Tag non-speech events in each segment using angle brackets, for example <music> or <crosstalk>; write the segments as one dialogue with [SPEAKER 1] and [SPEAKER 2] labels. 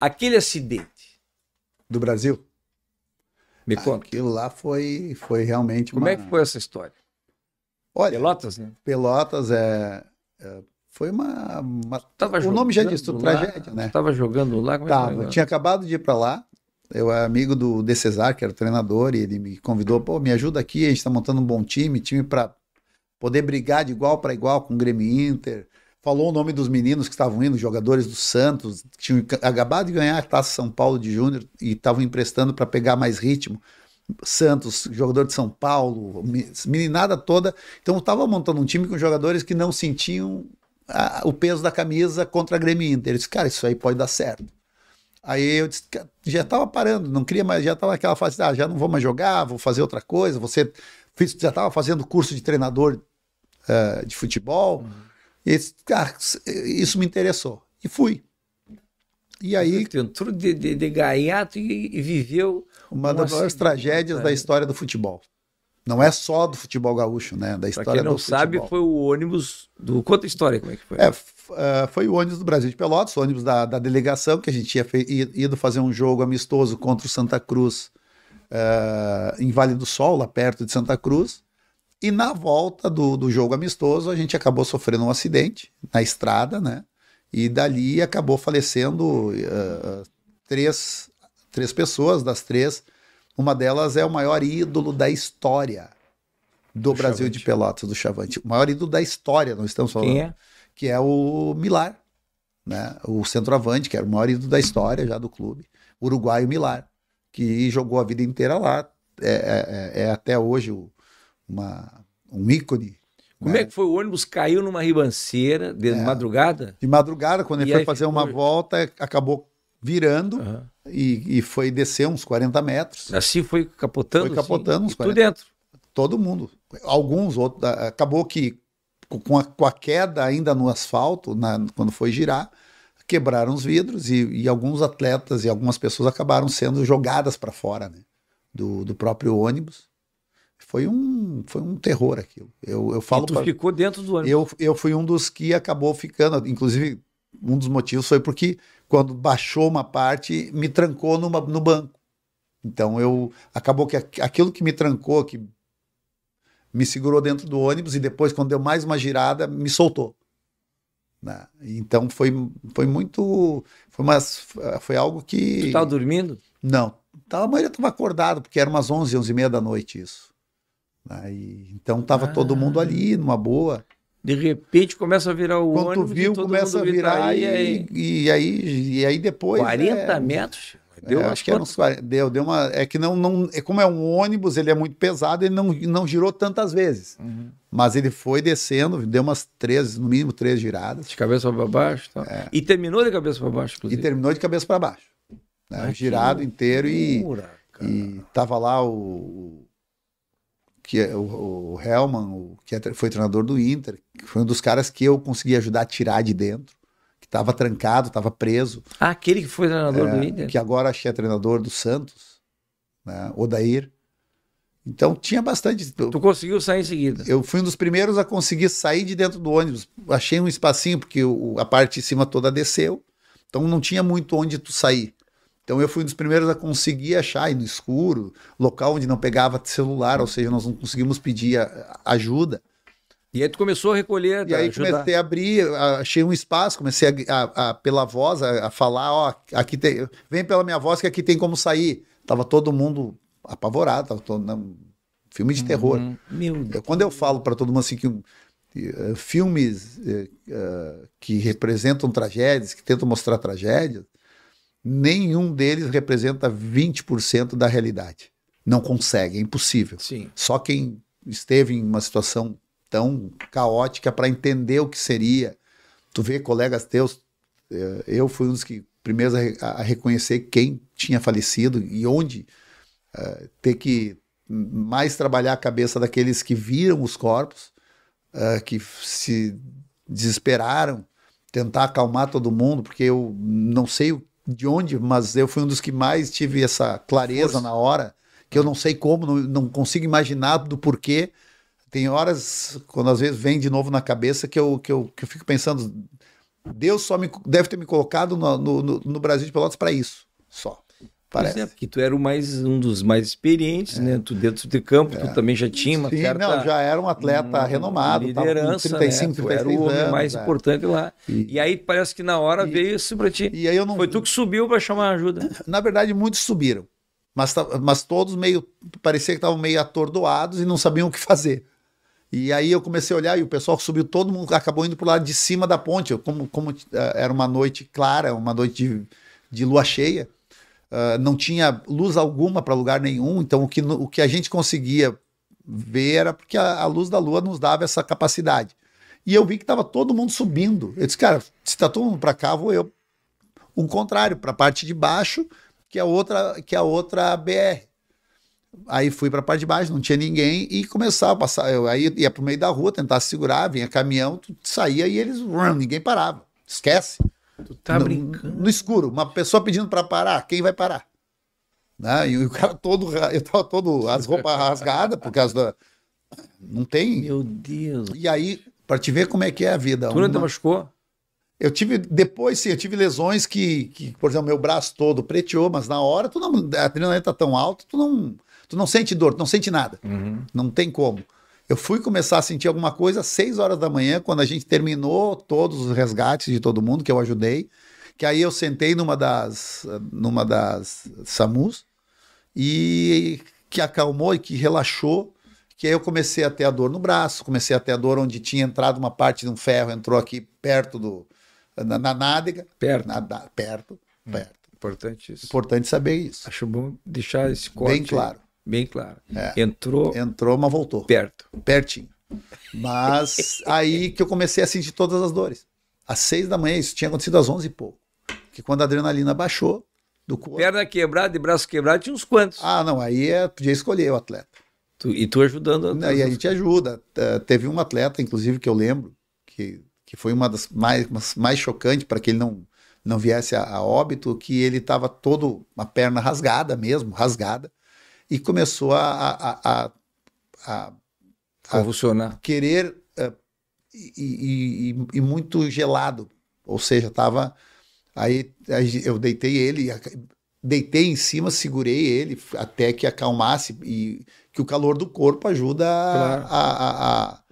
[SPEAKER 1] Aquele acidente do Brasil. Me conta. Aquilo lá foi, foi realmente. Como é uma... é que foi essa história? Olha, Pelotas, né? Pelotas é, é foi uma, uma o nome já diz tudo, tragédia, né? Estava jogando lá, como é tava, tinha acabado de ir para lá. Eu era amigo do De Cesar, que era o treinador, e ele me convidou, pô, me ajuda aqui, a gente está montando um bom time, time para poder brigar de igual para igual com o Grêmio Inter, falou o nome dos meninos que estavam indo, jogadores do Santos, que tinham acabado de ganhar a Taça São Paulo de Júnior e estavam emprestando para pegar mais ritmo. Santos, jogador de São Paulo, meninada toda. Então eu estava montando um time com jogadores que não sentiam a, o peso da camisa contra a Grêmio Inter. Eu disse, cara, isso aí pode dar certo. Aí eu disse, já estava parando, não queria mais, já estava naquela fase, ah, já não vou mais jogar, vou fazer outra coisa. Você já estava fazendo curso de treinador uh, de futebol. Uhum ah, isso me interessou. E fui. E aí. Entrou de, de, de gaiato e, e viveu. Uma, uma das maiores tragédias da história do futebol. Não é só do futebol gaúcho, né? Da história pra quem não do sabe, futebol. foi o ônibus do. Conta a história, como é que foi? É, uh, foi o ônibus do Brasil de Pelotas, o ônibus da, da delegação, que a gente tinha ido fazer um jogo amistoso contra o Santa Cruz uh, em Vale do Sol, lá perto de Santa Cruz. E na volta do, do jogo amistoso, a gente acabou sofrendo um acidente na estrada, né? E dali acabou falecendo uh, três, três pessoas, das três. Uma delas é o maior ídolo da história do, do Brasil Chavante. de Pelotas, do Chavante. O maior ídolo da história, nós estamos falando. Quem é? Que é o Milar, né? O centroavante, que era o maior ídolo da história já do clube. Uruguaio Milar, que jogou a vida inteira lá. É, é, é, é até hoje o, uma, um ícone. Como é né? é que foi? O ônibus caiu numa ribanceira de é, madrugada? De madrugada, quando e ele foi fazer ficou... uma volta, acabou virando uhum. e, e, foi descer uns 40 metros. Assim foi capotando? Foi capotando assim, uns 40 dentro? Todo mundo. Alguns, outros. Acabou que com a, com a queda ainda no asfalto, na, quando foi girar, quebraram os vidros e, e, alguns atletas e algumas pessoas acabaram sendo jogadas para fora né, do, do próprio ônibus. Foi um, foi um terror aquilo. Eu, eu falo. E tu pra... ficou dentro do ônibus. Eu, eu fui um dos que acabou ficando. Inclusive, um dos motivos foi porque quando baixou uma parte, me trancou numa, no banco. Então eu acabou que aquilo que me trancou, que me segurou dentro do ônibus e depois quando deu mais uma girada me soltou. Né? Então foi foi muito foi umas, foi algo que. Tu estava dormindo? Não, a maioria estava acordado porque era umas 11, 11 e meia da noite isso. Aí, né? então estava ah. todo mundo ah. ali, numa boa. De repente começa a virar o Quando ônibus. viu, começa a virar, virar e, aí... E, e, aí, e aí depois. 40 é, metros? É, deu, é, acho que era uns, deu, deu uma. É que não, não. É como é um ônibus, ele é muito pesado, ele não, não girou tantas vezes. Uhum. Mas ele foi descendo, deu umas três, no mínimo três giradas. De cabeça para baixo. Tá. É. E terminou de cabeça para baixo, inclusive. E terminou de cabeça para baixo. Né? Ai, girado inteiro e. Cara. E tava lá o que é o, o o, que é, foi treinador do Inter, que foi um dos caras que eu consegui ajudar a tirar de dentro, que estava trancado, estava preso. Ah, aquele que foi treinador é, do Inter? Que agora achei é treinador do Santos, né, Odair. Então tinha bastante. Tu conseguiu sair em seguida? Eu fui um dos primeiros a conseguir sair de dentro do ônibus. Achei um espacinho, porque o, a parte de cima toda desceu. Então não tinha muito onde tu sair. Então eu fui um dos primeiros a conseguir achar no escuro, local onde não pegava celular, ou seja, nós não conseguimos pedir ajuda. E aí tu começou a recolher, E aí comecei a abrir, achei um espaço, comecei a, a, a pela voz, a, a, falar, ó, aqui tem, vem pela minha voz que aqui tem como sair. Tava todo mundo apavorado, tava todo, não, filme de terror. Uhum. Meu Deus. Quando eu falo para todo mundo assim que uh, filmes uh, uh, que representam tragédias, que tentam mostrar tragédias, nenhum deles representa 20% da realidade. Não consegue, é impossível. Sim. Só quem esteve em uma situação tão caótica para entender o que seria. Tu vê colegas teus, é, eu fui um dos que primeiros a, a reconhecer quem tinha falecido e onde uh, ter que mais trabalhar a cabeça daqueles que viram os corpos, uh, que se desesperaram, tentar acalmar todo mundo, porque eu não sei o de onde, mas eu fui um dos que mais tive essa clareza Força. na hora, que eu uhum. não sei como, não, não consigo imaginar do porquê. Tem horas, quando às vezes vem de novo na cabeça, que eu, que eu, que eu fico pensando, Deus só me, deve ter me colocado no, no, no Brasil de Pelotas para isso, só. É, parece. É, porque tu era o mais, um dos mais experientes, é. né? Tu dentro de campo, é. tu também já tinha uma Sim, certa... não, já era um atleta um, renomado. Liderança, tava 35, né? Tu era o homem anos, mais é. importante lá. E... e, aí parece que na hora e... veio isso pra ti. E aí eu não... Foi tu que subiu para chamar ajuda. <laughs> Na verdade, muitos subiram. Mas, mas todos meio... Parecia que estavam meio atordoados e não sabiam o que fazer. E aí eu comecei a olhar e o pessoal que subiu, todo mundo acabou indo pro lado de cima da ponte. como, como eh, era uma noite clara, uma noite de, de lua cheia uh, não tinha luz alguma para lugar nenhum, então o que, o que a gente conseguia ver era porque a, a luz da lua nos dava essa capacidade. E eu vi que estava todo mundo subindo. Eu disse, cara, se está todo mundo para cá, vou eu. O contrário, para a parte de baixo, que é outra, que é outra BR. Aí fui para a parte de baixo, não tinha ninguém e começava a passar. Eu aí ia para o meio da rua, tentar segurar, vinha caminhão, saía e eles, ninguém parava. Esquece. Tu tá no, brincando. No escuro, uma pessoa pedindo para parar, quem vai parar? Né? E o cara todo, <laughs> eu tava todo, as roupas rasgadas por causa da. Não tem. Meu Deus. E aí, para te ver como é que é a vida. Tu não te machucou? Eu tive, depois sim, eu tive lesões que, que, por exemplo, meu braço todo preteou, mas na hora tu não, a adrenalina tá tão alta, tu não, tu não sente dor, tu não sente nada. Uhum. Não tem como. Eu fui começar a sentir alguma coisa às 6 horas da manhã, quando a gente terminou todos os resgates de todo mundo que eu ajudei. Que aí eu sentei numa das, numa das SAMUs e que acalmou e que relaxou. Que aí eu comecei a ter a dor no braço, comecei a ter a dor onde tinha entrado uma parte de um ferro, entrou aqui perto do. na, na nádega. Perto. Na, perto, hum, perto. Importante isso. Importante saber isso. Acho bom deixar esse corte. Bem claro. Bem claro. É. Entrou. Entrou, mas voltou. Perto. Pertinho. Mas <laughs> aí que eu comecei a sentir todas as dores. Às seis da manhã, isso tinha acontecido às onze e pouco. Que quando a adrenalina baixou do corpo. Perna quebrada e braço quebrado, tinha uns quantos. Ah, não, aí é, podia escolher o atleta. Tu, e tu ajudando. Não, e a gente ajuda. teve um atleta, inclusive, que eu lembro, que, que foi uma das mais, mais chocantes para que ele não, não viesse a, a óbito, que ele estava todo, uma perna rasgada mesmo, rasgada e começou a, a, a, a, a querer uh, e, e, e, muito gelado. Ou seja, estava Aí eu deitei ele, deitei em cima, segurei ele até que acalmasse e que o calor do corpo ajuda claro. a, a,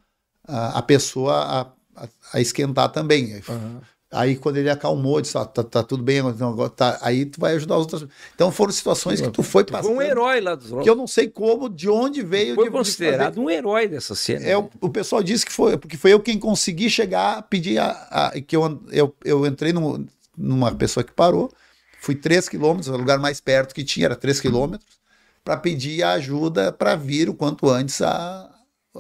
[SPEAKER 1] a, a, pessoa a, a esquentar também. Uhum. Aí quando ele acalmou, disse, ah, tá, tá tudo bem, então, agora tá, aí tu vai ajudar os outros. Então foram situações que tu foi passando. Foi um herói lá dos Que eu não sei como, de onde veio. Foi de, considerado de um herói dessa cena. É, o, né? o, pessoal disse que foi, porque foi eu quem consegui chegar, pedir a, a, que eu, eu, eu entrei no, numa pessoa que parou, fui 3 quilômetros, o lugar mais perto que tinha era 3 quilômetros, para pedir a ajuda para vir o quanto antes a,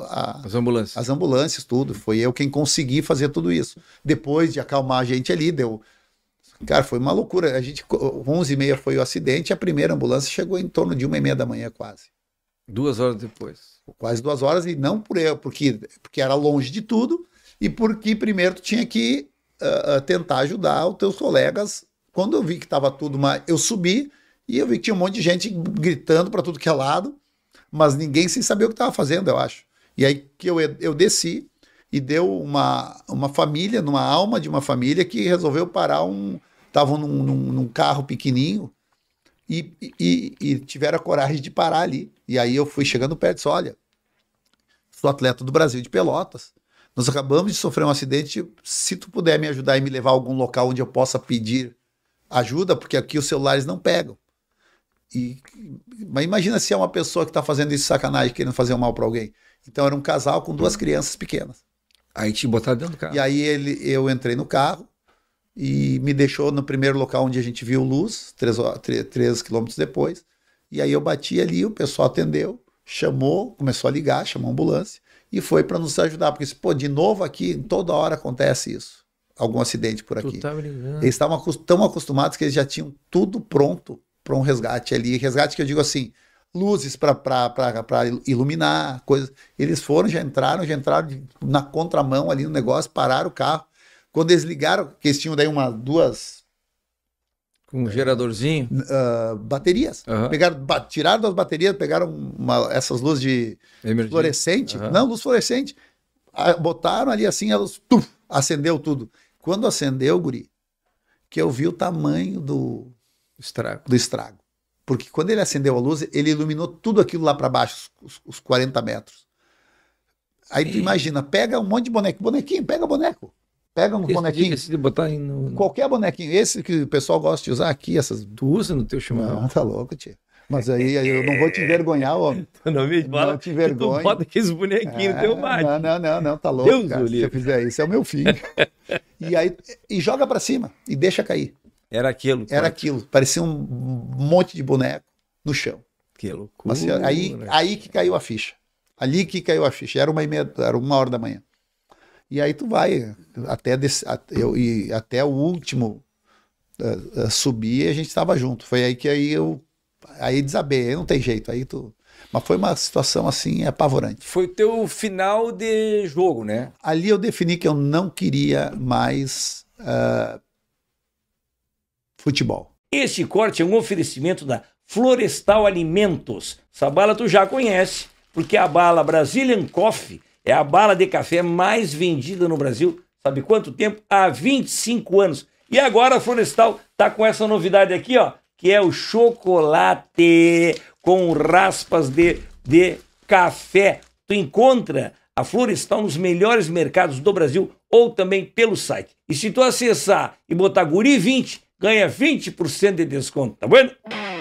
[SPEAKER 1] a, as ambulâncias. As ambulâncias, tudo. Foi eu quem consegui fazer tudo isso. Depois de acalmar a gente ali, deu. Cara, foi uma loucura. A gente, 11 e meia foi o acidente, a primeira ambulância chegou em torno de uma e meia da manhã, quase. Duas horas depois. Quase duas horas, e não por eu, porque, porque era longe de tudo, e porque primeiro tu tinha que uh, tentar ajudar os teus colegas. Quando eu vi que estava tudo, uma... eu subi e eu vi que tinha um monte de gente gritando para tudo que é lado, mas ninguém sem saber o que estava fazendo, eu acho. E aí que eu, eu desci e deu uma, uma família, numa alma de uma família que resolveu parar um. Estavam num, num, num, carro pequenininho e, e, e tiveram a coragem de parar ali. E aí eu fui chegando perto e disse: olha, sou atleta do Brasil de Pelotas. Nós acabamos de sofrer um acidente. Se tu puder me ajudar e me levar a algum local onde eu possa pedir ajuda, porque aqui os celulares não pegam. E, mas imagina se é uma pessoa que está fazendo isso sacanagem, querendo fazer um mal para alguém. Então era um casal com duas crianças pequenas. Aí te botaram dentro do carro. E aí ele, eu entrei no carro e me deixou no primeiro local onde a gente viu luz, 13 quilômetros depois. E aí eu bati ali, o pessoal atendeu, chamou, começou a ligar, chamou a ambulância e foi para nos ajudar. Porque, pô, de novo aqui, toda hora acontece isso. Algum acidente por aqui. Tá eles estavam tão acostumados que eles já tinham tudo pronto para um resgate ali. Resgate que eu digo assim, luzes para iluminar, coisas. Eles foram, já entraram, já entraram na contramão ali no negócio, pararam o carro. Quando eles ligaram, que eles tinham daí uma, duas. Com um geradorzinho? Uh, baterias. Uhum. Pegaram, tiraram das baterias, pegaram uma, essas luzes de Emergente. fluorescente. Uhum. Não, luz fluorescente. Botaram ali assim, elas, tuf, acendeu tudo. Quando acendeu, Guri, que eu vi o tamanho do, estrago. do estrago. Porque quando ele acendeu a luz, ele iluminou tudo aquilo lá para baixo, os, os 40 metros. Aí tu imagina, pega um monte de boneco, bonequinho, pega boneco. Pega um esse bonequinho. De botar no... Qualquer bonequinho, esse que o pessoal gosta de usar aqui, essas. Tu usa no teu chimarrão? Não, tá louco, tio. Mas aí eu não vou te envergonhar, homem. <laughs> Não, me fala, não te envergonha. bota aqueles bonequinhos ah, teu é, bate. Não, não, não, não, tá louco. Deus cara, se eu fizer isso, é o meu filho. <laughs> e aí e joga para cima e deixa cair. Era aquilo. Era aquilo. Parecia um monte de boneco no chão. Que loucura. Mas, assim, aí, né, aí que caiu a ficha. Ali que caiu a ficha. Era uma, e meia, era uma hora da manhã. E aí tu vai até, desse, até, eu, e até o último uh, uh, subir e a gente estava junto. Foi aí que aí eu aí desabei. Aí não tem jeito. Aí tu mas foi uma situação assim apavorante. Foi o teu final de jogo, né? Ali eu defini que eu não queria mais uh, futebol. Este corte é um oferecimento da Florestal Alimentos. Essa bala tu já conhece, porque é a bala Brazilian Coffee é a bala de café mais vendida no Brasil, sabe quanto tempo? Há 25 anos. E agora a Florestal tá com essa novidade aqui, ó, que é o chocolate com raspas de, de café. Tu encontra a Florestal nos melhores mercados do Brasil ou também pelo site. E se tu acessar e botar Guri 20, ganha 20% de desconto, tá bom? bueno?